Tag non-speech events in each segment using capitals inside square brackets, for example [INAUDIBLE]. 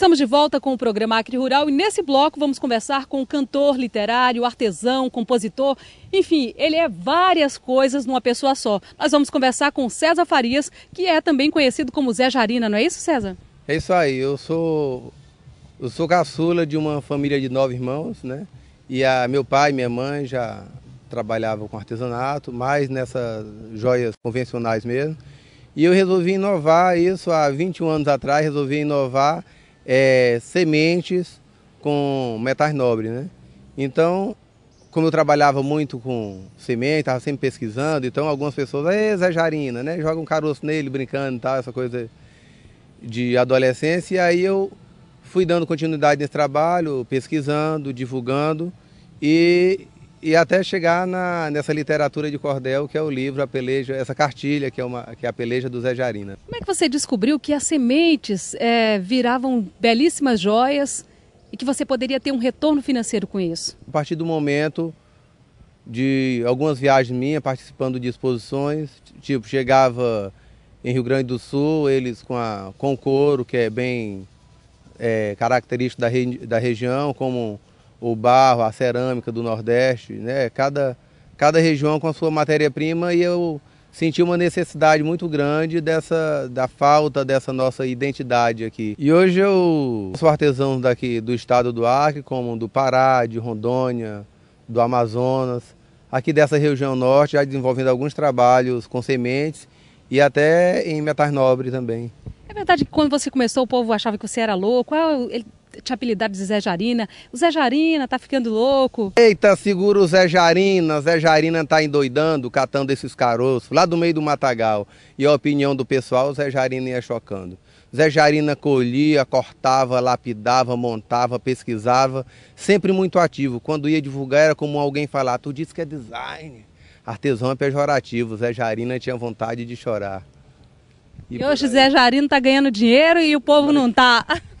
Estamos de volta com o programa Acre Rural e nesse bloco vamos conversar com o cantor, literário, artesão, compositor, enfim, ele é várias coisas numa pessoa só. Nós vamos conversar com César Farias, que é também conhecido como Zé Jarina, não é isso, César? É isso aí, eu sou eu sou caçula de uma família de nove irmãos, né? E a, meu pai e minha mãe já trabalhavam com artesanato, mais nessas joias convencionais mesmo. E eu resolvi inovar isso há 21 anos atrás, resolvi inovar é, sementes com metais nobres, né? Então, como eu trabalhava muito com semente, estava sempre pesquisando, então algumas pessoas, é Zé Jarina, né? Joga um caroço nele, brincando e tal, essa coisa de adolescência. E aí eu fui dando continuidade nesse trabalho, pesquisando, divulgando e e até chegar na, nessa literatura de cordel, que é o livro, a peleja, essa cartilha, que é, uma, que é a peleja do Zé Jarina. Como é que você descobriu que as sementes é, viravam belíssimas joias e que você poderia ter um retorno financeiro com isso? A partir do momento de algumas viagens minhas, participando de exposições, tipo, chegava em Rio Grande do Sul, eles com, a, com couro, que é bem é, característico da, re, da região, como o barro, a cerâmica do Nordeste, né? Cada, cada região com a sua matéria-prima e eu senti uma necessidade muito grande dessa da falta dessa nossa identidade aqui. E hoje eu sou artesão daqui do estado do Acre, como do Pará, de Rondônia, do Amazonas, aqui dessa região norte, já desenvolvendo alguns trabalhos com sementes e até em metais nobres também. É verdade que quando você começou o povo achava que você era louco, é ele te apelidado de Zé Jarina. O Zé Jarina tá ficando louco. Eita, segura o Zé Jarina. Zé Jarina tá endoidando, catando esses caroços lá do meio do matagal. E a opinião do pessoal, o Zé Jarina ia chocando. Zé Jarina colhia, cortava, lapidava, montava, pesquisava, sempre muito ativo. Quando ia divulgar, era como alguém falar: Tu disse que é design. Artesão é pejorativo. Zé Jarina tinha vontade de chorar. E, hoje Zé Jarino está ganhando dinheiro e o povo não está. [LAUGHS]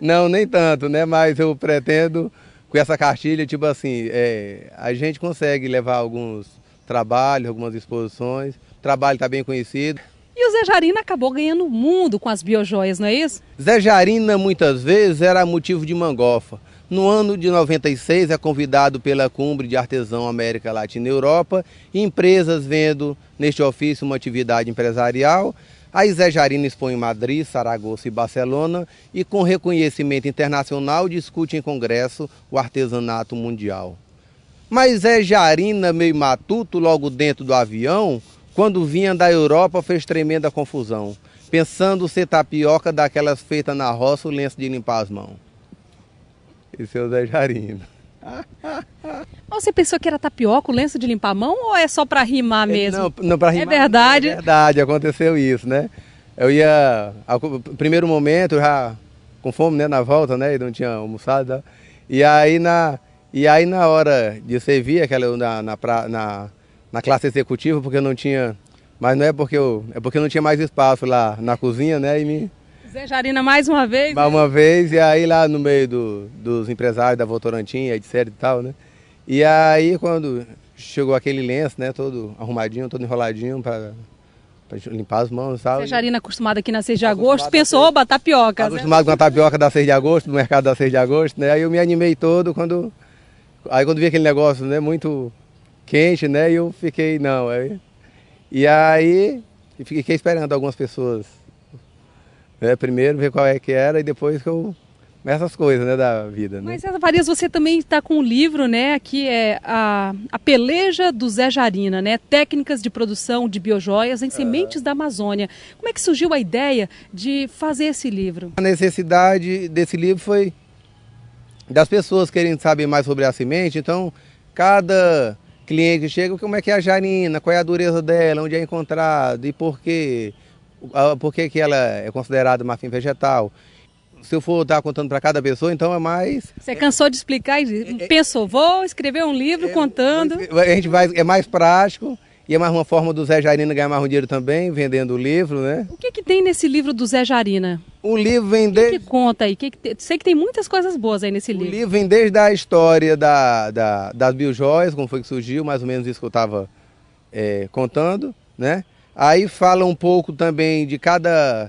Não, nem tanto, né? Mas eu pretendo, com essa cartilha, tipo assim, é, a gente consegue levar alguns trabalhos, algumas exposições. O trabalho está bem conhecido. E o Zé Jarina acabou ganhando o mundo com as biojoias, não é isso? Zé Jarina, muitas vezes, era motivo de mangofa. No ano de 96, é convidado pela Cumbre de Artesão América Latina e Europa, empresas vendo neste ofício uma atividade empresarial a Isé expõe em Madrid, Saragoça e Barcelona e, com reconhecimento internacional, discute em congresso o artesanato mundial. Mas é Jarina meio matuto logo dentro do avião, quando vinha da Europa fez tremenda confusão, pensando ser tapioca daquelas feitas na roça, o lenço de limpar as mãos. Esse é o Zé Jarina. [LAUGHS] você pensou que era tapioca, o lenço de limpar a mão, ou é só para rimar é, mesmo? Não, é não para rimar. É verdade. É verdade, aconteceu isso, né? Eu ia, ao primeiro momento, já com fome, né, na volta, né, e não tinha almoçado, né? e aí na, e aí na hora de servir aquela na, na, na, na classe executiva, porque eu não tinha, mas não é porque eu, é porque eu não tinha mais espaço lá na cozinha, né, e me... Zé Jarina mais uma vez? Mais né? uma vez, e aí lá no meio do, dos empresários da Votorantim, etc e tal, né, e aí quando chegou aquele lenço, né, todo arrumadinho, todo enroladinho para limpar as mãos, sabe? Sejarina acostumada aqui na 6 de agosto, pensou, oba, tapioca. Né? Acostumado né? com a tapioca da 6 de agosto, no mercado da 6 de agosto, né? Aí eu me animei todo quando aí quando vi aquele negócio, né, muito quente, né? E eu fiquei, não, aí E aí fiquei esperando algumas pessoas né? Primeiro ver qual é que era e depois que eu essas coisas, né, da vida. Né? Mas, César Farias, você também está com um livro, né, que é a, a Peleja do Zé Jarina, né, Técnicas de Produção de Biojoias em Sementes da Amazônia. Como é que surgiu a ideia de fazer esse livro? A necessidade desse livro foi das pessoas querendo saber mais sobre a semente, então cada cliente que chega, como é que é a jarina, qual é a dureza dela, onde é encontrado e por quê, ah, por que, que ela é considerada marfim vegetal se eu for estar contando para cada pessoa, então é mais. Você cansou de explicar e é, é. pensou, vou escrever um livro é, contando. A gente vai, é mais prático. E é mais uma forma do Zé Jarina ganhar mais um dinheiro também, vendendo o livro, né? O que, que tem nesse livro do Zé Jarina? O livro vem desde... O que, que conta aí? Que que Sei que tem muitas coisas boas aí nesse livro. O livro vem desde a história da, da, das biojoias, como foi que surgiu, mais ou menos isso que eu estava é, eh, contando, né? Aí fala um pouco também de cada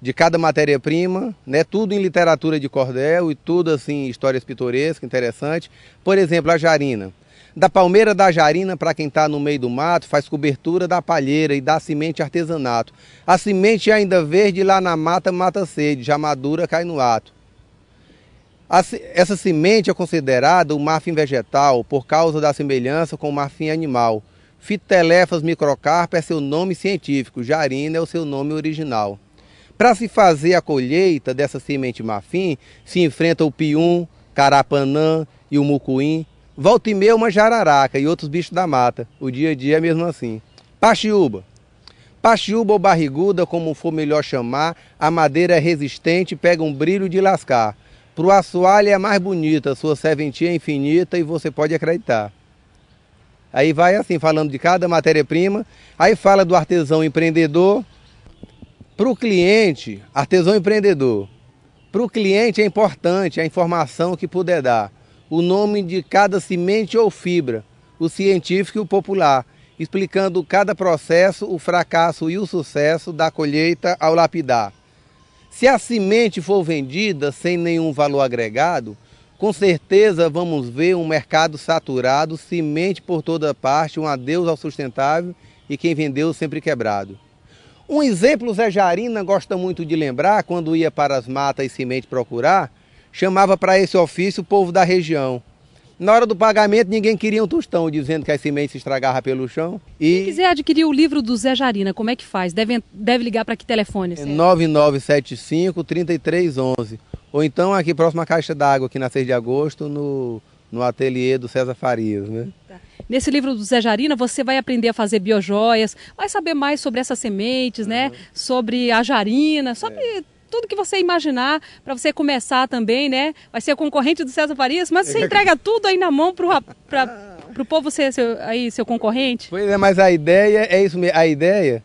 de cada matéria-prima, né? Tudo em literatura de cordel e tudo assim histórias pitorescas, interessantes. Por exemplo, a jarina. Da palmeira da jarina para quem está no meio do mato, faz cobertura da palheira e dá semente artesanato. A semente ainda verde lá na mata mata sede, já madura cai no ato. Essa semente é considerada o marfim vegetal por causa da semelhança com o marfim animal. Fitelefas microcarpa é seu nome científico, jarina é o seu nome original. Para se fazer a colheita dessa semente marfim, se enfrenta o pium, carapanã e o mucuim. Volta e meia uma jararaca e outros bichos da mata. O dia a dia é mesmo assim. Paxiúba. Paxiúba ou barriguda, como for melhor chamar, a madeira é resistente e pega um brilho de lascar. Pro assoalho é mais bonita, sua serventia é infinita e você pode acreditar. Aí vai assim, falando de cada matéria-prima. Aí fala do artesão empreendedor, para o cliente, artesão empreendedor, para o cliente é importante a informação que puder dar, o nome de cada semente ou fibra, o científico e o popular, explicando cada processo, o fracasso e o sucesso da colheita ao lapidar. Se a semente for vendida sem nenhum valor agregado, com certeza vamos ver um mercado saturado, semente por toda parte, um adeus ao sustentável e quem vendeu sempre quebrado. Um exemplo, Zé Jarina gosta muito de lembrar, quando ia para as matas e semente procurar, chamava para esse ofício o povo da região. Na hora do pagamento, ninguém queria um tostão, dizendo que as sementes se estragavam pelo chão. E... Quem quiser adquirir o livro do Zé Jarina, como é que faz? Deve, deve ligar para que telefone? Certo? 9975-3311. Ou então aqui próxima Caixa d'Água, aqui na 6 de agosto, no no ateliê do César Farias, né? Tá. Nesse livro do Zé Jarina, você vai aprender a fazer biojoias, vai saber mais sobre essas sementes, né? uhum. né? Sobre a jarina, sobre é. tudo que você imaginar para você começar também, né? Vai ser concorrente do César Farias, mas você é. entrega tudo aí na mão para [LAUGHS] o povo ser seu, aí, seu concorrente? Pois é, mas a ideia é isso mesmo. A ideia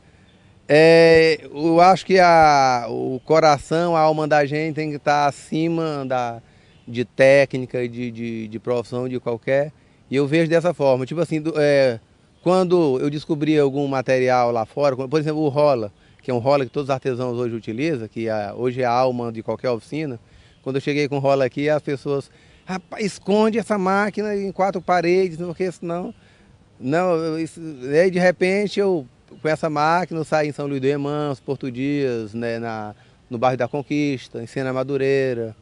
é, eu acho que a, o coração, a alma da gente tem que estar tá acima da de técnica, de, de, de profissão, de qualquer. E eu vejo dessa forma. Tipo assim, do, é, quando eu descobri algum material lá fora, por exemplo, o rola, que é um rola que todos os artesãos hoje utilizam, que é, hoje é a alma de qualquer oficina. Quando eu cheguei com o rola aqui, as pessoas, rapaz, esconde essa máquina em quatro paredes, não porque senão. Não, isso, e aí de repente eu com essa máquina eu saí em São Luís do Emãos, Porto Dias, né, na, no bairro da Conquista, em Sena Madureira,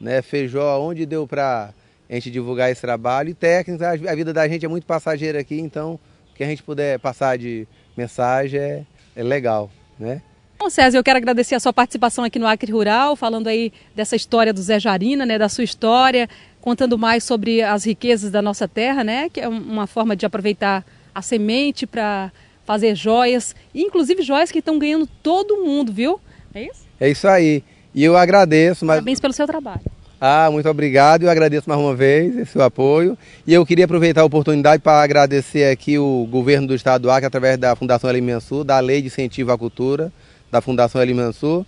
né? Feijó, onde deu para a gente divulgar esse trabalho. E técnicos, a vida da gente é muito passageira aqui, então o que a gente puder passar de mensagem é, é legal, né? Bom, César, eu quero agradecer a sua participação aqui no Acre Rural, falando aí dessa história do Zé Jarina, né, da sua história, contando mais sobre as riquezas da nossa terra, né, que é uma forma de aproveitar a semente para fazer joias, inclusive joias que estão ganhando todo mundo, viu? É isso? É isso aí. E eu agradeço. Mas... Parabéns pelo seu trabalho. Ah, muito obrigado. Eu agradeço mais uma vez esse seu apoio. E eu queria aproveitar a oportunidade para agradecer aqui o governo do estado do Acre, através da Fundação Elimansur, da Lei de Incentivo à Cultura, da Fundação Elimansur,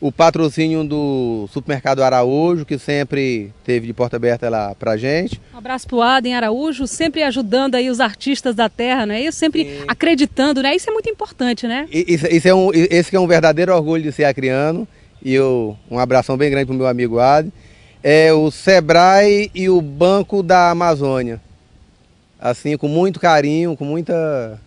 o patrocínio do Supermercado Araújo, que sempre teve de porta aberta lá para gente. Um abraço para o Adem Araújo, sempre ajudando aí os artistas da terra, né? isso? Sempre Sim. acreditando, né? Isso é muito importante, né? Isso, isso é um, esse é um verdadeiro orgulho de ser acriano e eu, um abração bem grande para o meu amigo Ad, é o Sebrae e o Banco da Amazônia. Assim, com muito carinho, com muita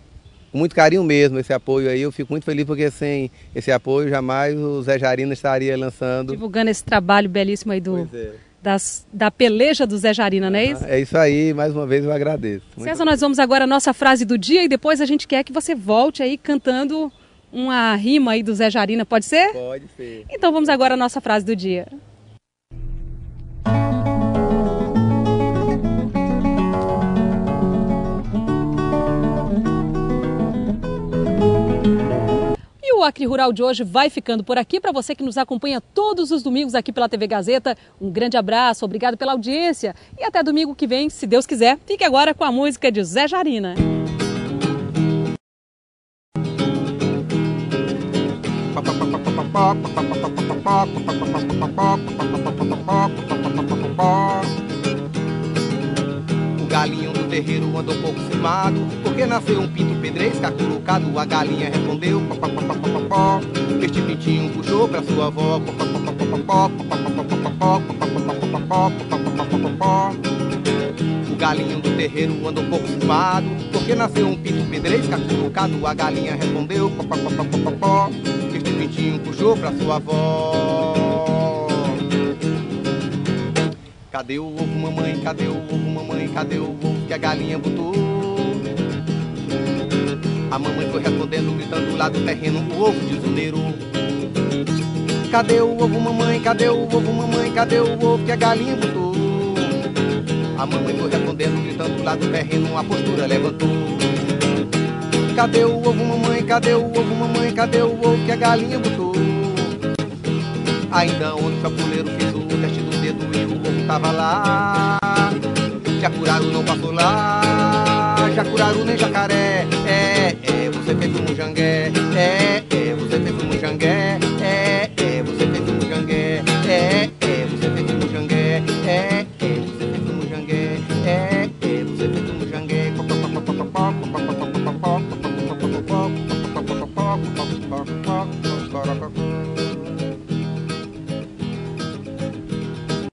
com muito carinho mesmo esse apoio aí. Eu fico muito feliz porque sem esse apoio jamais o Zé Jarina estaria lançando. Divulgando esse trabalho belíssimo aí do. É. Das, da peleja do Zé Jarina, ah, não é isso? É isso aí, mais uma vez eu agradeço. César, nós vamos agora à nossa frase do dia e depois a gente quer que você volte aí cantando uma rima aí do Zé Jarina, pode ser? Pode ser. Então vamos agora à nossa frase do dia. E O Acre Rural de hoje vai ficando por aqui. Para você que nos acompanha todos os domingos aqui pela TV Gazeta, um grande abraço, obrigado pela audiência e até domingo que vem, se Deus quiser. Fique agora com a música de Zé Jarina. O galinho do terreiro andou um pouco fumado, Porque nasceu um pinto pedreiro cacurucado A galinha respondeu Este pintinho puxou pra sua avó O galinho do terreiro andou um pouco fumado, Porque nasceu um pinto pedreiro cacurucado A galinha respondeu beijou pra sua avó. Cadê o ovo, mamãe? Cadê o ovo, mamãe? Cadê o ovo que a galinha botou? A mamãe foi respondendo, gritando lá do terreno, o ovo de zuneiro. Cadê o ovo, mamãe? Cadê o ovo, mamãe? Cadê o ovo que a galinha botou? A mamãe foi respondendo, gritando lá do terreno, a postura levantou cadê o ovo, mamãe, cadê o ovo, mamãe, cadê o ovo que a galinha botou? Ainda ontem o chapuleiro fez o teste do dedo e o ovo tava lá. Jacuraru não passou lá, Jacuraru nem jacaré, é, é, você fez um jangué.